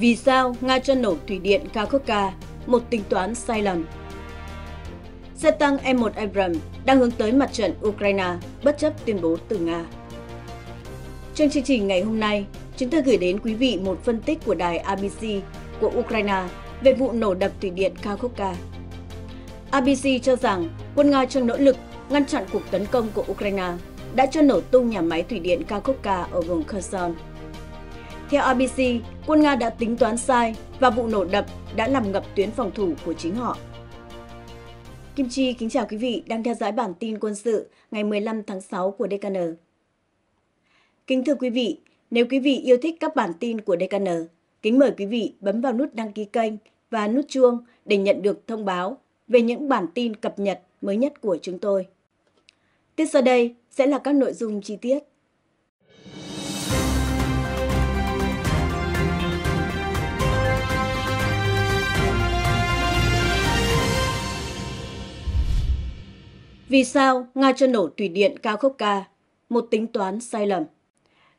Vì sao Nga cho nổ thủy điện Kakhovka? Một tính toán sai lầm. Xe tăng M1 Abrams đang hướng tới mặt trận Ukraine bất chấp tuyên bố từ Nga. Trong chương trình ngày hôm nay, chúng tôi gửi đến quý vị một phân tích của đài ABC của Ukraine về vụ nổ đập thủy điện Kakhovka. ABC cho rằng quân Nga trong nỗ lực ngăn chặn cuộc tấn công của Ukraine đã cho nổ tung nhà máy thủy điện Kakhovka ở vùng Kherson. Theo ABC, quân Nga đã tính toán sai và vụ nổ đập đã làm ngập tuyến phòng thủ của chính họ. Kim Chi kính chào quý vị đang theo dõi bản tin quân sự ngày 15 tháng 6 của DKN. Kính thưa quý vị, nếu quý vị yêu thích các bản tin của DKN, kính mời quý vị bấm vào nút đăng ký kênh và nút chuông để nhận được thông báo về những bản tin cập nhật mới nhất của chúng tôi. Tiếp sau đây sẽ là các nội dung chi tiết. Vì sao Nga cho nổ thủy điện cao ca Một tính toán sai lầm.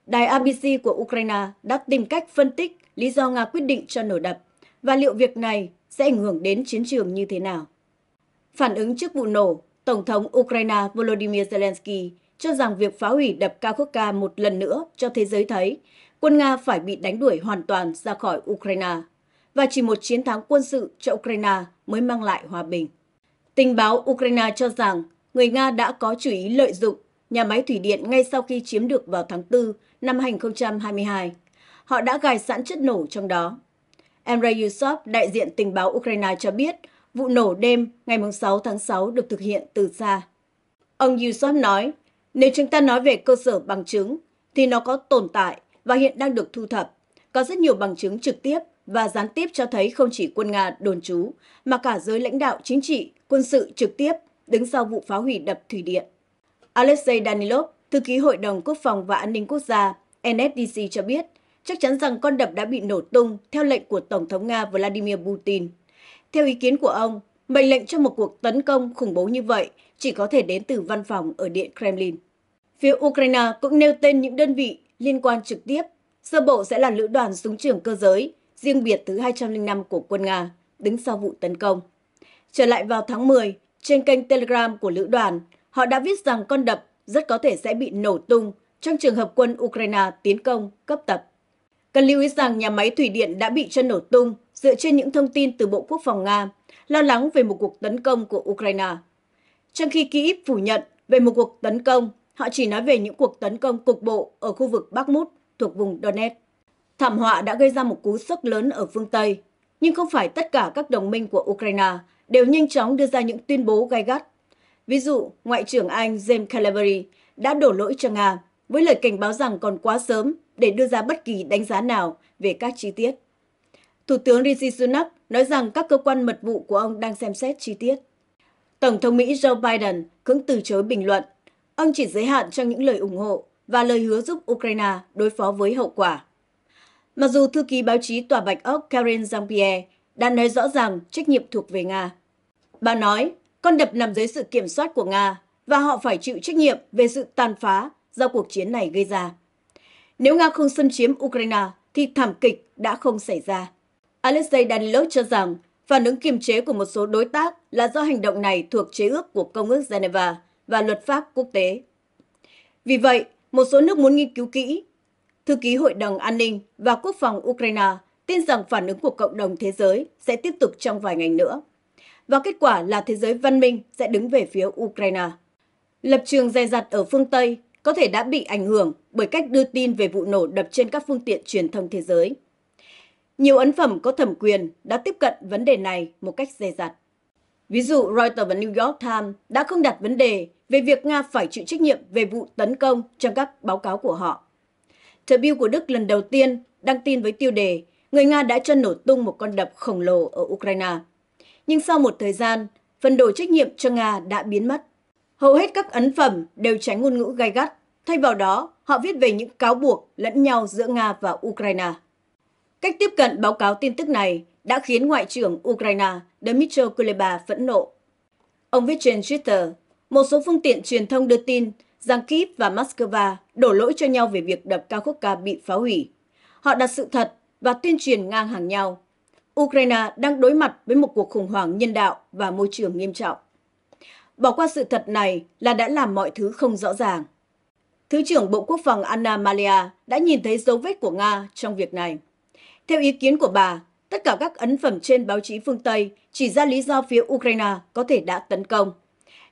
Đài ABC của Ukraine đã tìm cách phân tích lý do Nga quyết định cho nổ đập và liệu việc này sẽ ảnh hưởng đến chiến trường như thế nào. Phản ứng trước vụ nổ, Tổng thống Ukraine Volodymyr Zelensky cho rằng việc phá hủy đập cao ca một lần nữa cho thế giới thấy quân Nga phải bị đánh đuổi hoàn toàn ra khỏi Ukraine và chỉ một chiến thắng quân sự cho Ukraine mới mang lại hòa bình. Tình báo Ukraine cho rằng người Nga đã có chủ ý lợi dụng nhà máy thủy điện ngay sau khi chiếm được vào tháng 4 năm 2022. Họ đã gài sẵn chất nổ trong đó. Andrei Yusov, đại diện tình báo Ukraine cho biết, vụ nổ đêm ngày 6 tháng 6 được thực hiện từ xa. Ông Yusov nói, nếu chúng ta nói về cơ sở bằng chứng, thì nó có tồn tại và hiện đang được thu thập. Có rất nhiều bằng chứng trực tiếp và gián tiếp cho thấy không chỉ quân Nga đồn trú, mà cả giới lãnh đạo chính trị, quân sự trực tiếp đứng sau vụ phá hủy đập thủy điện. Alexei Danilov, thư ký Hội đồng Quốc phòng và An ninh Quốc gia NSDC cho biết, chắc chắn rằng con đập đã bị nổ tung theo lệnh của Tổng thống Nga Vladimir Putin. Theo ý kiến của ông, mệnh lệnh cho một cuộc tấn công khủng bố như vậy chỉ có thể đến từ văn phòng ở Điện Kremlin. Phía Ukraine cũng nêu tên những đơn vị liên quan trực tiếp. Sơ bộ sẽ là lữ đoàn súng trường cơ giới, riêng biệt thứ 205 của quân Nga, đứng sau vụ tấn công. Trở lại vào tháng 10, trên kênh Telegram của lữ đoàn, họ đã viết rằng con đập rất có thể sẽ bị nổ tung trong trường hợp quân Ukraine tiến công cấp tập. Cần lưu ý rằng nhà máy thủy điện đã bị chân nổ tung dựa trên những thông tin từ Bộ Quốc phòng Nga, lo lắng về một cuộc tấn công của Ukraine. Trong khi Kyiv phủ nhận về một cuộc tấn công, họ chỉ nói về những cuộc tấn công cục bộ ở khu vực Bakhmut thuộc vùng Donetsk. Thảm họa đã gây ra một cú sốc lớn ở phương Tây, nhưng không phải tất cả các đồng minh của Ukraine đều nhanh chóng đưa ra những tuyên bố gai gắt. Ví dụ, Ngoại trưởng Anh James Cleverly đã đổ lỗi cho Nga với lời cảnh báo rằng còn quá sớm để đưa ra bất kỳ đánh giá nào về các chi tiết. Thủ tướng Rishi Sunak nói rằng các cơ quan mật vụ của ông đang xem xét chi tiết. Tổng thống Mỹ Joe Biden cũng từ chối bình luận. Ông chỉ giới hạn trong những lời ủng hộ và lời hứa giúp Ukraine đối phó với hậu quả. Mặc dù thư ký báo chí Tòa Bạch Ốc Karen Jean-Pierre đã nói rõ ràng trách nhiệm thuộc về Nga, Bà nói, con đập nằm dưới sự kiểm soát của Nga và họ phải chịu trách nhiệm về sự tàn phá do cuộc chiến này gây ra. Nếu Nga không xâm chiếm Ukraine thì thảm kịch đã không xảy ra. Alexei Danilov cho rằng phản ứng kiềm chế của một số đối tác là do hành động này thuộc chế ước của Công ước Geneva và luật pháp quốc tế. Vì vậy, một số nước muốn nghiên cứu kỹ. Thư ký Hội đồng An ninh và Quốc phòng Ukraine tin rằng phản ứng của cộng đồng thế giới sẽ tiếp tục trong vài ngày nữa và kết quả là thế giới văn minh sẽ đứng về phía Ukraine. Lập trường dè dặt ở phương Tây có thể đã bị ảnh hưởng bởi cách đưa tin về vụ nổ đập trên các phương tiện truyền thông thế giới. Nhiều ấn phẩm có thẩm quyền đã tiếp cận vấn đề này một cách dè dặt. Ví dụ Reuters và New York Times đã không đặt vấn đề về việc Nga phải chịu trách nhiệm về vụ tấn công trong các báo cáo của họ. Tờ Bill của Đức lần đầu tiên đăng tin với tiêu đề Người Nga đã cho nổ tung một con đập khổng lồ ở Ukraine – nhưng sau một thời gian, phần đổi trách nhiệm cho Nga đã biến mất. Hầu hết các ấn phẩm đều tránh ngôn ngữ gai gắt, thay vào đó họ viết về những cáo buộc lẫn nhau giữa Nga và Ukraine. Cách tiếp cận báo cáo tin tức này đã khiến Ngoại trưởng Ukraine Dmytro Kuleba phẫn nộ. Ông viết trên Twitter, một số phương tiện truyền thông đưa tin rằng Kyiv và Moscow đổ lỗi cho nhau về việc đập khúc ca bị phá hủy. Họ đặt sự thật và tuyên truyền ngang hàng nhau. Ukraine đang đối mặt với một cuộc khủng hoảng nhân đạo và môi trường nghiêm trọng. Bỏ qua sự thật này là đã làm mọi thứ không rõ ràng. Thứ trưởng Bộ Quốc phòng Anna Malia đã nhìn thấy dấu vết của Nga trong việc này. Theo ý kiến của bà, tất cả các ấn phẩm trên báo chí phương Tây chỉ ra lý do phía Ukraine có thể đã tấn công.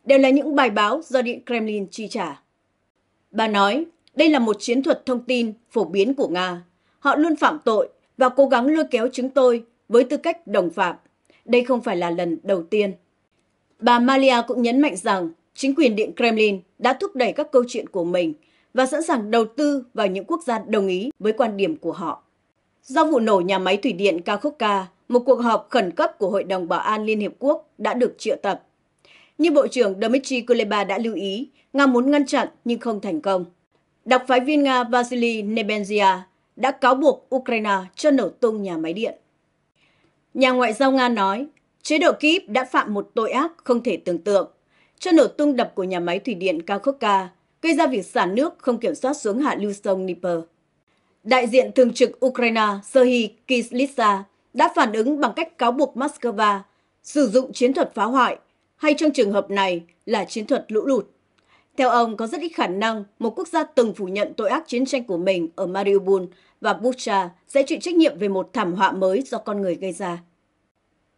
Đều là những bài báo do Điện Kremlin chi trả. Bà nói, đây là một chiến thuật thông tin phổ biến của Nga. Họ luôn phạm tội và cố gắng lôi kéo chúng tôi với tư cách đồng phạm. Đây không phải là lần đầu tiên. Bà Malia cũng nhấn mạnh rằng chính quyền Điện Kremlin đã thúc đẩy các câu chuyện của mình và sẵn sàng đầu tư vào những quốc gia đồng ý với quan điểm của họ. Do vụ nổ nhà máy thủy điện Kakhovka, một cuộc họp khẩn cấp của Hội đồng Bảo an Liên Hiệp Quốc đã được triệu tập. Như Bộ trưởng Dmitry Kuleba đã lưu ý, Nga muốn ngăn chặn nhưng không thành công. Đặc phái viên Nga Vasily Nebenzia đã cáo buộc Ukraine cho nổ tung nhà máy điện. Nhà ngoại giao Nga nói, chế độ kiev đã phạm một tội ác không thể tưởng tượng. Cho nổ tung đập của nhà máy thủy điện Kakhovka gây ra việc xả nước không kiểm soát xuống hạ lưu sông Dnieper. Đại diện thường trực Ukraine Serhiy kislytsa đã phản ứng bằng cách cáo buộc Moscow sử dụng chiến thuật phá hoại, hay trong trường hợp này là chiến thuật lũ lụt. Theo ông, có rất ít khả năng một quốc gia từng phủ nhận tội ác chiến tranh của mình ở Mariupol và Bucha sẽ chịu trách nhiệm về một thảm họa mới do con người gây ra.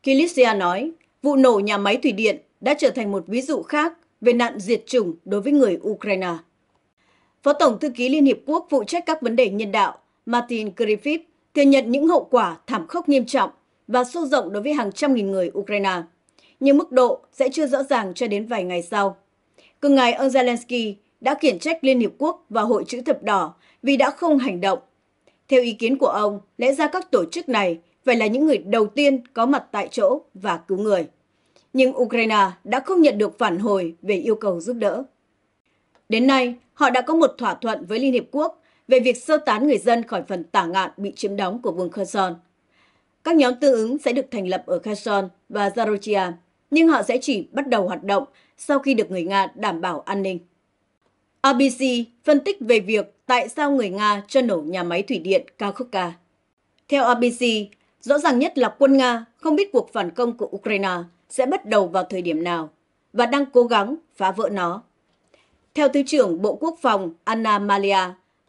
Kilisia nói, vụ nổ nhà máy thủy điện đã trở thành một ví dụ khác về nạn diệt chủng đối với người Ukraine. Phó Tổng Thư ký Liên Hiệp Quốc phụ trách các vấn đề nhân đạo Martin Griffith thừa nhận những hậu quả thảm khốc nghiêm trọng và sâu rộng đối với hàng trăm nghìn người Ukraine. Nhưng mức độ sẽ chưa rõ ràng cho đến vài ngày sau. Cùng ngày, ông Zelensky đã khiển trách Liên Hiệp Quốc và Hội chữ thập đỏ vì đã không hành động. Theo ý kiến của ông, lẽ ra các tổ chức này phải là những người đầu tiên có mặt tại chỗ và cứu người. Nhưng Ukraine đã không nhận được phản hồi về yêu cầu giúp đỡ. Đến nay, họ đã có một thỏa thuận với Liên Hiệp Quốc về việc sơ tán người dân khỏi phần tả ngạn bị chiếm đóng của vùng Kherson. Các nhóm tương ứng sẽ được thành lập ở Kherson và Zaporizhia nhưng họ sẽ chỉ bắt đầu hoạt động sau khi được người Nga đảm bảo an ninh. ABC phân tích về việc tại sao người Nga cho nổ nhà máy thủy điện Kakhovka. Theo ABC, rõ ràng nhất là quân Nga không biết cuộc phản công của Ukraine sẽ bắt đầu vào thời điểm nào và đang cố gắng phá vỡ nó. Theo Thứ trưởng Bộ Quốc phòng Anna Malia,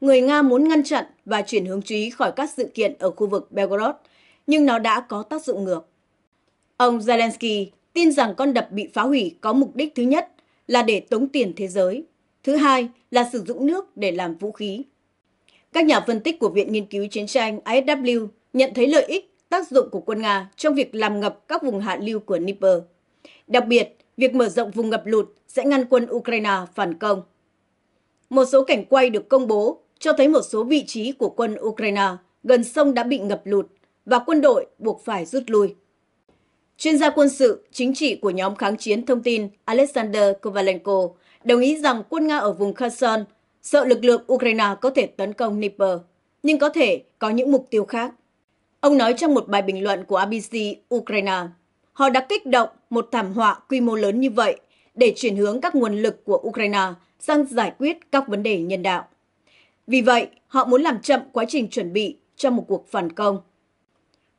người Nga muốn ngăn chặn và chuyển hướng chú ý khỏi các sự kiện ở khu vực Belgorod, nhưng nó đã có tác dụng ngược. Ông Zelensky tin rằng con đập bị phá hủy có mục đích thứ nhất là để tống tiền thế giới, thứ hai là sử dụng nước để làm vũ khí. Các nhà phân tích của Viện Nghiên cứu Chiến tranh ISW nhận thấy lợi ích tác dụng của quân Nga trong việc làm ngập các vùng hạ lưu của Dnieper. Đặc biệt, việc mở rộng vùng ngập lụt sẽ ngăn quân Ukraine phản công. Một số cảnh quay được công bố cho thấy một số vị trí của quân Ukraine gần sông đã bị ngập lụt và quân đội buộc phải rút lui. Chuyên gia quân sự, chính trị của nhóm kháng chiến thông tin Alexander Kovalenko đồng ý rằng quân Nga ở vùng Kherson sợ lực lượng Ukraine có thể tấn công Dnipro, nhưng có thể có những mục tiêu khác. Ông nói trong một bài bình luận của ABC Ukraine, họ đã kích động một thảm họa quy mô lớn như vậy để chuyển hướng các nguồn lực của Ukraine sang giải quyết các vấn đề nhân đạo. Vì vậy, họ muốn làm chậm quá trình chuẩn bị cho một cuộc phản công.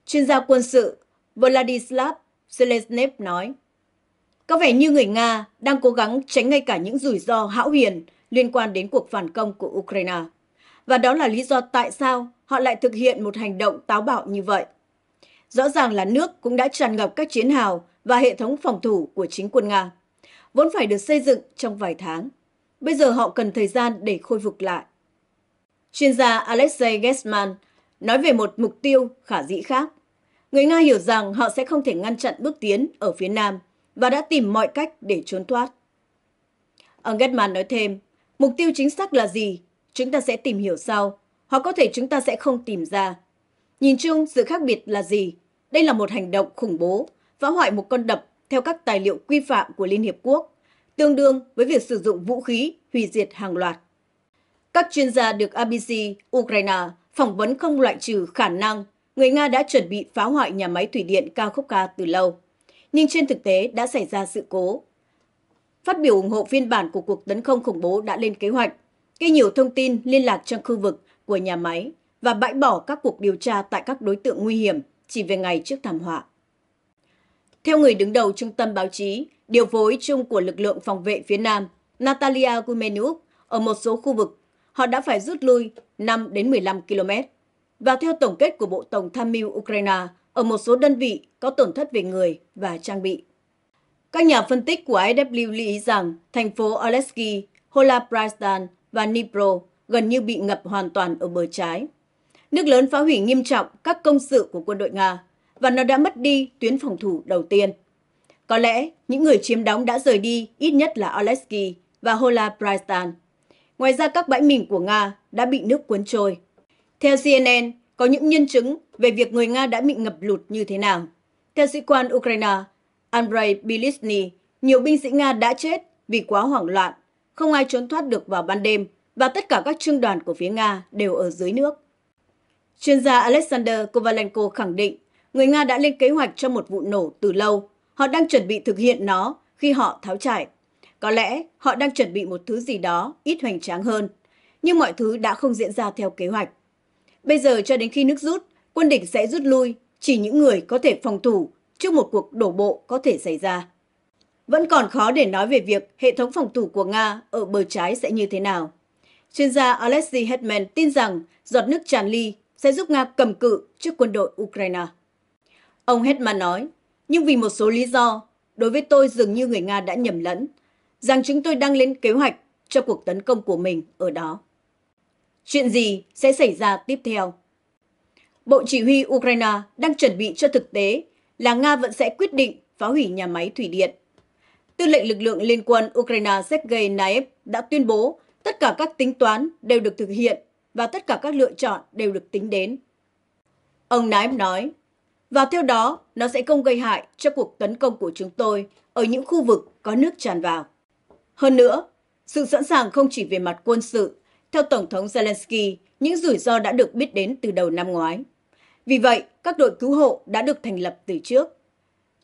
Chuyên gia quân sự Vladislav Zelensky nói. Có vẻ như người Nga đang cố gắng tránh ngay cả những rủi ro hão huyền liên quan đến cuộc phản công của Ukraine. Và đó là lý do tại sao họ lại thực hiện một hành động táo bạo như vậy. Rõ ràng là nước cũng đã tràn ngập các chiến hào và hệ thống phòng thủ của chính quân Nga, vốn phải được xây dựng trong vài tháng. Bây giờ họ cần thời gian để khôi phục lại. Chuyên gia Alexei Gessman nói về một mục tiêu khả dĩ khác – Người Nga hiểu rằng họ sẽ không thể ngăn chặn bước tiến ở phía Nam và đã tìm mọi cách để trốn thoát. Engelman nói thêm, mục tiêu chính xác là gì? Chúng ta sẽ tìm hiểu sau, Họ có thể chúng ta sẽ không tìm ra. Nhìn chung, sự khác biệt là gì? Đây là một hành động khủng bố, phá hoại một con đập theo các tài liệu quy phạm của Liên Hiệp Quốc, tương đương với việc sử dụng vũ khí hủy diệt hàng loạt. Các chuyên gia được ABC Ukraine phỏng vấn không loại trừ khả năng người Nga đã chuẩn bị phá hoại nhà máy thủy điện Kakhovka từ lâu, nhưng trên thực tế đã xảy ra sự cố. Phát biểu ủng hộ phiên bản của cuộc tấn công khủng bố đã lên kế hoạch, gây nhiều thông tin liên lạc trong khu vực của nhà máy và bãi bỏ các cuộc điều tra tại các đối tượng nguy hiểm chỉ về ngày trước thảm họa. Theo người đứng đầu trung tâm báo chí, điều phối chung của lực lượng phòng vệ phía Nam, Natalia Gumenuk, ở một số khu vực, họ đã phải rút lui 5 đến 15 km và theo tổng kết của Bộ Tổng tham mưu Ukraine, ở một số đơn vị có tổn thất về người và trang bị. Các nhà phân tích của IW lưu ý rằng thành phố Oleski, Holaprastan và Dnipro gần như bị ngập hoàn toàn ở bờ trái. Nước lớn phá hủy nghiêm trọng các công sự của quân đội Nga và nó đã mất đi tuyến phòng thủ đầu tiên. Có lẽ những người chiếm đóng đã rời đi ít nhất là Oleski và Holaprastan. Ngoài ra các bãi mìn của Nga đã bị nước cuốn trôi. Theo CNN, có những nhân chứng về việc người Nga đã bị ngập lụt như thế nào. Theo sĩ quan Ukraine, Andrei Bilisny, nhiều binh sĩ Nga đã chết vì quá hoảng loạn, không ai trốn thoát được vào ban đêm và tất cả các trung đoàn của phía Nga đều ở dưới nước. Chuyên gia Alexander Kovalenko khẳng định người Nga đã lên kế hoạch cho một vụ nổ từ lâu. Họ đang chuẩn bị thực hiện nó khi họ tháo chạy. Có lẽ họ đang chuẩn bị một thứ gì đó ít hoành tráng hơn, nhưng mọi thứ đã không diễn ra theo kế hoạch. Bây giờ cho đến khi nước rút, quân địch sẽ rút lui, chỉ những người có thể phòng thủ trước một cuộc đổ bộ có thể xảy ra. Vẫn còn khó để nói về việc hệ thống phòng thủ của Nga ở bờ trái sẽ như thế nào. Chuyên gia Alexei Hetman tin rằng giọt nước tràn ly sẽ giúp Nga cầm cự trước quân đội Ukraine. Ông Hetman nói, nhưng vì một số lý do, đối với tôi dường như người Nga đã nhầm lẫn, rằng chúng tôi đang lên kế hoạch cho cuộc tấn công của mình ở đó. Chuyện gì sẽ xảy ra tiếp theo? Bộ Chỉ huy Ukraine đang chuẩn bị cho thực tế là Nga vẫn sẽ quyết định phá hủy nhà máy thủy điện. Tư lệnh lực lượng liên quân Ukraine Sergei Naev đã tuyên bố tất cả các tính toán đều được thực hiện và tất cả các lựa chọn đều được tính đến. Ông Naev nói, và theo đó nó sẽ không gây hại cho cuộc tấn công của chúng tôi ở những khu vực có nước tràn vào. Hơn nữa, sự sẵn sàng không chỉ về mặt quân sự theo Tổng thống Zelensky, những rủi ro đã được biết đến từ đầu năm ngoái. Vì vậy, các đội cứu hộ đã được thành lập từ trước.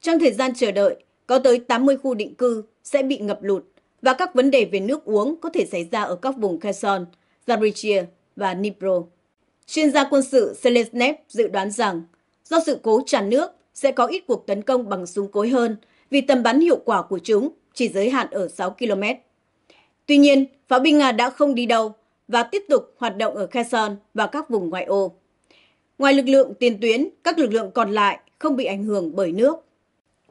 Trong thời gian chờ đợi, có tới 80 khu định cư sẽ bị ngập lụt và các vấn đề về nước uống có thể xảy ra ở các vùng Kherson, Zaporizhia và Dnipro. Chuyên gia quân sự Selesnev dự đoán rằng do sự cố tràn nước sẽ có ít cuộc tấn công bằng súng cối hơn vì tầm bắn hiệu quả của chúng chỉ giới hạn ở 6 km. Tuy nhiên, pháo binh Nga đã không đi đâu và tiếp tục hoạt động ở Kherson và các vùng ngoại ô. Ngoài lực lượng tiền tuyến, các lực lượng còn lại không bị ảnh hưởng bởi nước.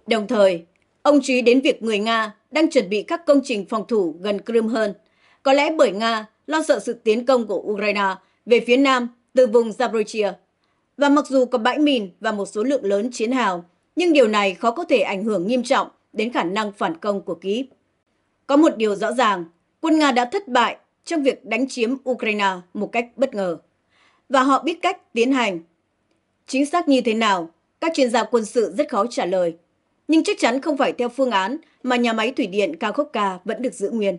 Đồng thời, ông chú ý đến việc người Nga đang chuẩn bị các công trình phòng thủ gần Crimea hơn, có lẽ bởi Nga lo sợ sự tiến công của Ukraine về phía nam từ vùng Zaporizhia. Và mặc dù có bãi mìn và một số lượng lớn chiến hào, nhưng điều này khó có thể ảnh hưởng nghiêm trọng đến khả năng phản công của Kyiv. Có một điều rõ ràng, quân Nga đã thất bại trong việc đánh chiếm Ukraine một cách bất ngờ. Và họ biết cách tiến hành. Chính xác như thế nào, các chuyên gia quân sự rất khó trả lời. Nhưng chắc chắn không phải theo phương án mà nhà máy thủy điện Kakhovka vẫn được giữ nguyên.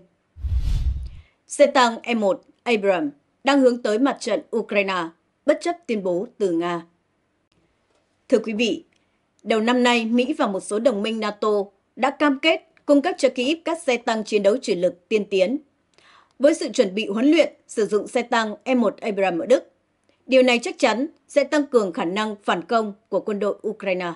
Xe tăng m 1 Abrams đang hướng tới mặt trận Ukraine, bất chấp tuyên bố từ Nga. Thưa quý vị, đầu năm nay Mỹ và một số đồng minh NATO đã cam kết cung cấp cho Kyiv các xe tăng chiến đấu chủ lực tiên tiến với sự chuẩn bị huấn luyện sử dụng xe tăng M1 Abrams ở Đức. Điều này chắc chắn sẽ tăng cường khả năng phản công của quân đội Ukraine.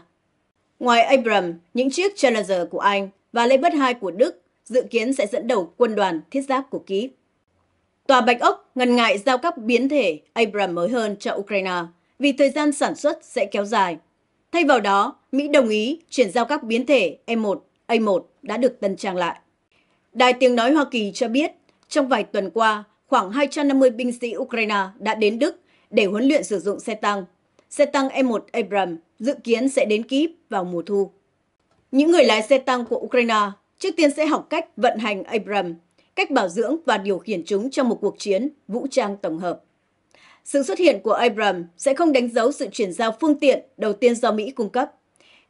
Ngoài Abrams, những chiếc Challenger của Anh và Leopard 2 của Đức dự kiến sẽ dẫn đầu quân đoàn thiết giáp của Kyiv. Tòa Bạch Ốc ngần ngại giao các biến thể Abrams mới hơn cho Ukraine vì thời gian sản xuất sẽ kéo dài. Thay vào đó, Mỹ đồng ý chuyển giao các biến thể m 1 A1 đã được tân trang lại. Đài tiếng nói Hoa Kỳ cho biết trong vài tuần qua, khoảng 250 binh sĩ Ukraine đã đến Đức để huấn luyện sử dụng xe tăng. Xe tăng e M 1 Abrams dự kiến sẽ đến Kyiv vào mùa thu. Những người lái xe tăng của Ukraine trước tiên sẽ học cách vận hành Abrams, cách bảo dưỡng và điều khiển chúng trong một cuộc chiến vũ trang tổng hợp. Sự xuất hiện của Abrams sẽ không đánh dấu sự chuyển giao phương tiện đầu tiên do Mỹ cung cấp.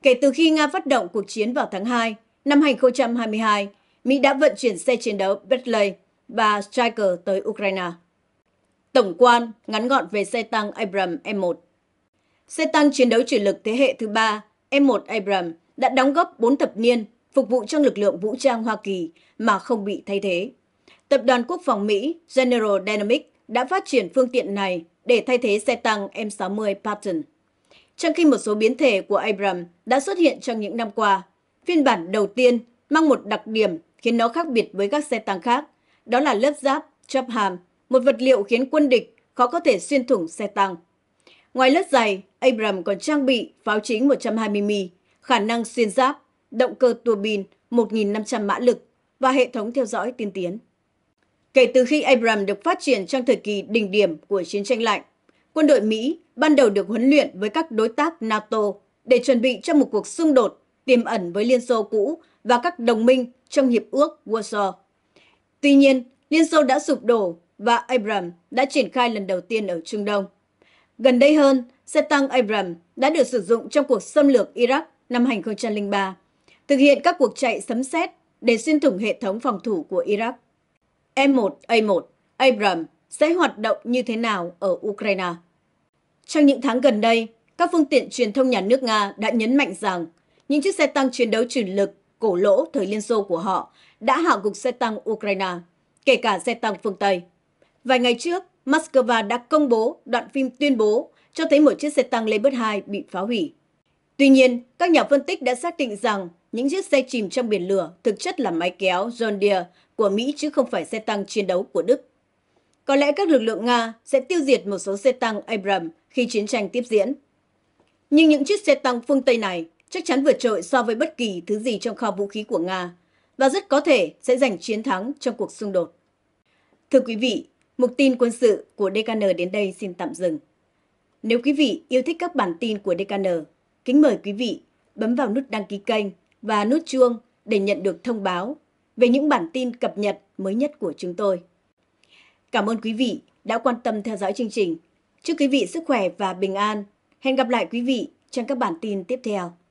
Kể từ khi Nga phát động cuộc chiến vào tháng 2 năm 2022, Mỹ đã vận chuyển xe chiến đấu Bradley và Stryker tới Ukraine. Tổng quan ngắn gọn về xe tăng abram M1 Xe tăng chiến đấu chủ lực thế hệ thứ ba M1 abram đã đóng góp 4 thập niên phục vụ trong lực lượng vũ trang Hoa Kỳ mà không bị thay thế. Tập đoàn Quốc phòng Mỹ General Dynamics đã phát triển phương tiện này để thay thế xe tăng M60 Patton. Trong khi một số biến thể của abram đã xuất hiện trong những năm qua, phiên bản đầu tiên mang một đặc điểm khiến nó khác biệt với các xe tăng khác, đó là lớp giáp chắp hàm, một vật liệu khiến quân địch khó có thể xuyên thủng xe tăng. Ngoài lớp dày, Abrams còn trang bị pháo chính 120mm, khả năng xuyên giáp, động cơ tua bin 1.500 mã lực và hệ thống theo dõi tiên tiến. Kể từ khi Abrams được phát triển trong thời kỳ đỉnh điểm của chiến tranh lạnh, quân đội Mỹ ban đầu được huấn luyện với các đối tác NATO để chuẩn bị cho một cuộc xung đột tiềm ẩn với Liên Xô cũ và các đồng minh trong Hiệp ước Warsaw. Tuy nhiên, Liên Xô đã sụp đổ và Abram đã triển khai lần đầu tiên ở Trung Đông. Gần đây hơn, xe tăng Abram đã được sử dụng trong cuộc xâm lược Iraq năm 2003, thực hiện các cuộc chạy sấm sét để xuyên thủng hệ thống phòng thủ của Iraq. E M1A1 Abram sẽ hoạt động như thế nào ở Ukraine? Trong những tháng gần đây, các phương tiện truyền thông nhà nước Nga đã nhấn mạnh rằng những chiếc xe tăng chiến đấu chủ lực cổ lỗ thời Liên Xô của họ đã hạ gục xe tăng Ukraine, kể cả xe tăng phương Tây. Vài ngày trước, Moscow đã công bố đoạn phim tuyên bố cho thấy một chiếc xe tăng Leopard 2 bị phá hủy. Tuy nhiên, các nhà phân tích đã xác định rằng những chiếc xe chìm trong biển lửa thực chất là máy kéo John Deere của Mỹ chứ không phải xe tăng chiến đấu của Đức. Có lẽ các lực lượng Nga sẽ tiêu diệt một số xe tăng Abrams khi chiến tranh tiếp diễn. Nhưng những chiếc xe tăng phương Tây này chắc chắn vượt trội so với bất kỳ thứ gì trong kho vũ khí của Nga và rất có thể sẽ giành chiến thắng trong cuộc xung đột. Thưa quý vị, mục tin quân sự của DKN đến đây xin tạm dừng. Nếu quý vị yêu thích các bản tin của DKN, kính mời quý vị bấm vào nút đăng ký kênh và nút chuông để nhận được thông báo về những bản tin cập nhật mới nhất của chúng tôi. Cảm ơn quý vị đã quan tâm theo dõi chương trình. Chúc quý vị sức khỏe và bình an. Hẹn gặp lại quý vị trong các bản tin tiếp theo.